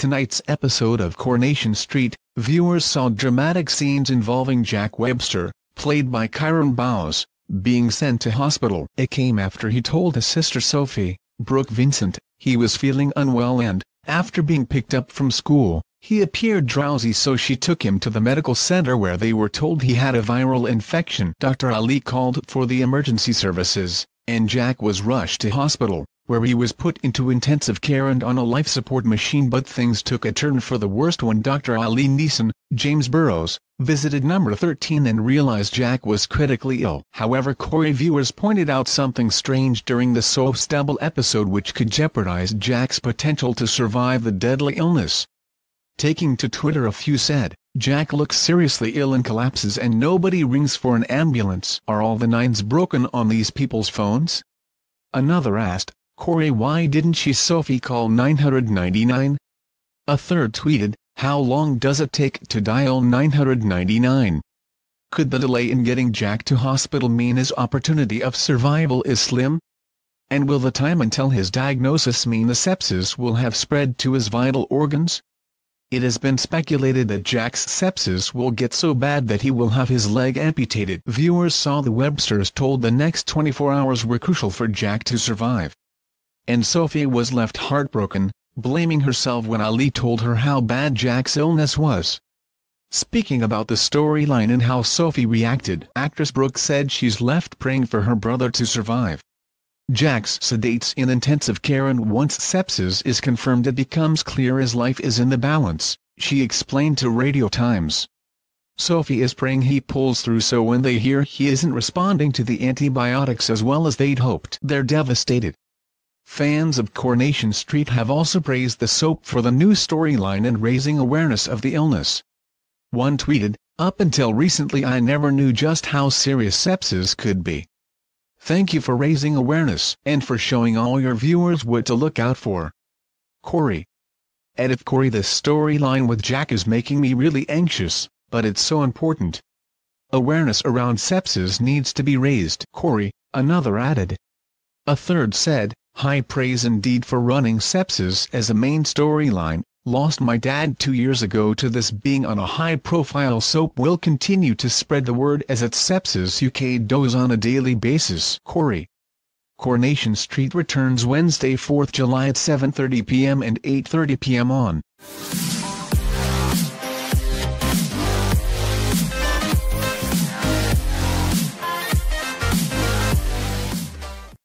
tonight's episode of Coronation Street, viewers saw dramatic scenes involving Jack Webster, played by Kyron Bowes, being sent to hospital. It came after he told his sister Sophie, Brooke Vincent, he was feeling unwell and, after being picked up from school, he appeared drowsy so she took him to the medical center where they were told he had a viral infection. Dr. Ali called for the emergency services, and Jack was rushed to hospital where he was put into intensive care and on a life support machine but things took a turn for the worst when Dr. Ali Neeson, James Burrows, visited number 13 and realized Jack was critically ill. However Corey viewers pointed out something strange during the soap double episode which could jeopardize Jack's potential to survive the deadly illness. Taking to Twitter a few said, Jack looks seriously ill and collapses and nobody rings for an ambulance. Are all the nines broken on these people's phones? Another asked, Corey why didn't she Sophie call 999? A third tweeted, how long does it take to dial 999? Could the delay in getting Jack to hospital mean his opportunity of survival is slim? And will the time until his diagnosis mean the sepsis will have spread to his vital organs? It has been speculated that Jack's sepsis will get so bad that he will have his leg amputated. Viewers saw the Websters told the next 24 hours were crucial for Jack to survive and Sophie was left heartbroken, blaming herself when Ali told her how bad Jack's illness was. Speaking about the storyline and how Sophie reacted, actress Brooke said she's left praying for her brother to survive. Jack's sedates in intensive care and once sepsis is confirmed it becomes clear his life is in the balance, she explained to Radio Times. Sophie is praying he pulls through so when they hear he isn't responding to the antibiotics as well as they'd hoped they're devastated. Fans of Coronation Street have also praised the soap for the new storyline and raising awareness of the illness. One tweeted, Up until recently I never knew just how serious sepsis could be. Thank you for raising awareness and for showing all your viewers what to look out for. Corey. Edit Corey This storyline with Jack is making me really anxious, but it's so important. Awareness around sepsis needs to be raised, Corey, another added. A third said, High praise indeed for running sepsis as a main storyline, lost my dad two years ago to this being on a high-profile soap will continue to spread the word as its Sepsis UK does on a daily basis. Corey. Coronation Street returns Wednesday 4th July at 7.30pm and 8.30pm on